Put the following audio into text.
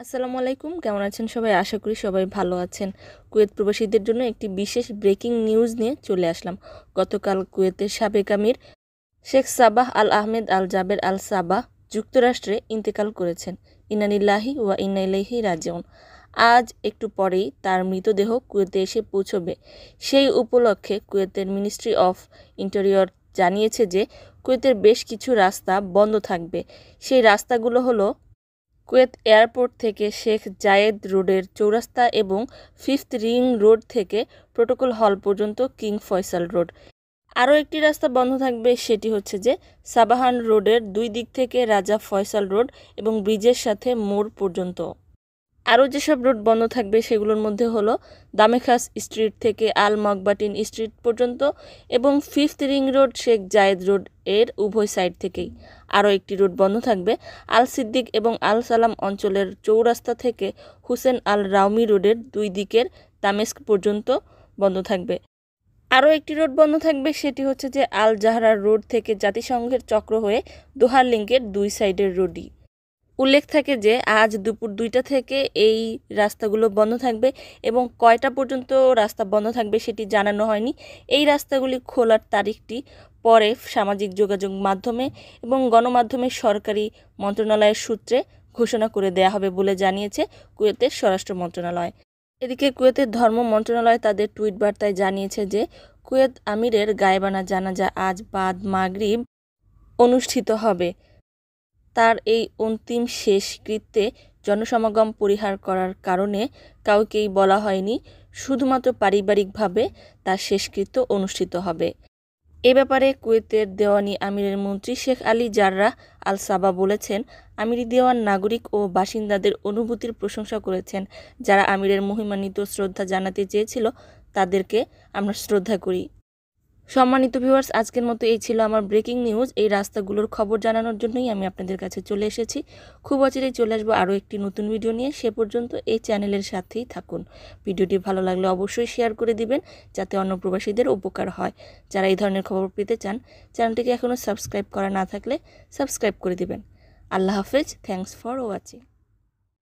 আসসালামু আলাইকুম কেমন আছেন সবাই আশা করি সবাই ভালো আছেন কুয়েত প্রবাসীদের জন্য একটি বিশেষ ব্রেকিং নিউজ নিয়ে চলে আসলাম গতকাল কুয়েতের সাবেক আমির Sheikh Sabah Al Ahmad Al Jaber Al Sabah যুক্তরাষ্ট্রে ইন্তেকাল করেছেন ইনানিল্লাহি ওয়া ইনাইলাহি রাজন আজ একটু পরেই তার মৃতদেহ কুয়েতে এসে পৌঁছবে সেই উপলক্ষে কুয়েতের মিনিস্ট্রি অফ ইন্টেরিয়র জানিয়েছে যে কুয়েতের বেশ কিছু রাস্তা বন্ধ থাকবে সেই রাস্তাগুলো হলো কুয়েত এয়ারপোর্ট থেকে শেখ জায়েদ রোডের চৌরাস্তা এবং ফিফথ রিং রোড থেকে প্রোটোকল হল পর্যন্ত কিং ফয়সাল রোড আরও একটি রাস্তা বন্ধ থাকবে সেটি হচ্ছে যে সাবাহান রোডের দুই দিক থেকে রাজা ফয়সাল রোড এবং ব্রিজের সাথে মোড় পর্যন্ত আরও যেসব রুট বন্ধ থাকবে সেগুলোর মধ্যে হলো দামেখাস স্ট্রিট থেকে আল মকবাটিন স্ট্রিট পর্যন্ত এবং fifth ring road Sheikh Zayed road এর উভয় সাইড থেকেই আরও একটি রুট বন্ধ থাকবে আল সিদ্দিক এবং আল সালাম অঞ্চলের চৌরাস্তা থেকে হুসেন আল রাউমি রোডের দুই দিকের দামেস্ক পর্যন্ত বন্ধ থাকবে আরও একটি রোড বন্ধ থাকবে সেটি হচ্ছে যে আল জাহরা রোড থেকে জাতিসংঘের চক্র হয়ে দোহার লিঙ্কের দুই সাইডের রোডই উল্লেখ থাকে যে আজ দুপুর দুইটা থেকে এই রাস্তাগুলো বন্ধ থাকবে এবং কয়টা পর্যন্ত রাস্তা বন্ধ থাকবে সেটি জানানো হয়নি এই রাস্তাগুলি খোলার তারিখটি পরে সামাজিক যোগাযোগ মাধ্যমে এবং গণমাধ্যমে সরকারি মন্ত্রণালয়ের সূত্রে ঘোষণা করে দেয়া হবে বলে জানিয়েছে কুয়েতের স্বরাষ্ট্র মন্ত্রণালয় এদিকে কুয়েতের ধর্ম মন্ত্রণালয় তাদের টুইট বার্তায় জানিয়েছে যে কুয়েত আমিরের গায়েবানা জানাজা আজ বাদ মাগরিব অনুষ্ঠিত হবে তার এই অন্তিম শেষকৃত্যে জনসমাগম পরিহার করার কারণে কাউকেই বলা হয়নি শুধুমাত্র পারিবারিকভাবে তার শেষকৃত্য অনুষ্ঠিত হবে এ ব্যাপারে কুয়েতের দেওয়ানি আমিরের মন্ত্রী শেখ আলী জাররা আল সাবা বলেছেন আমিরি দেওয়ান নাগরিক ও বাসিন্দাদের অনুভূতির প্রশংসা করেছেন যারা আমিরের মহিমান্বিত শ্রদ্ধা জানাতে চেয়েছিল তাদেরকে আমরা শ্রদ্ধা করি সম্মানিত ভিউয়ার্স আজকের মতো এই ছিল আমার ব্রেকিং নিউজ এই রাস্তাগুলোর খবর জানানোর জন্যই আমি আপনাদের কাছে চলে এসেছি খুব অচিরেই চলে আসবো আরও একটি নতুন ভিডিও নিয়ে সে পর্যন্ত এই চ্যানেলের সাথেই থাকুন ভিডিওটি ভালো লাগলে অবশ্যই শেয়ার করে দিবেন যাতে অন্য প্রবাসীদের উপকার হয় যারা এই ধরনের খবর পেতে চান চ্যানেলটিকে এখনও সাবস্ক্রাইব করা না থাকলে সাবস্ক্রাইব করে দিবেন আল্লাহ হাফেজ থ্যাংকস ফর ওয়াচিং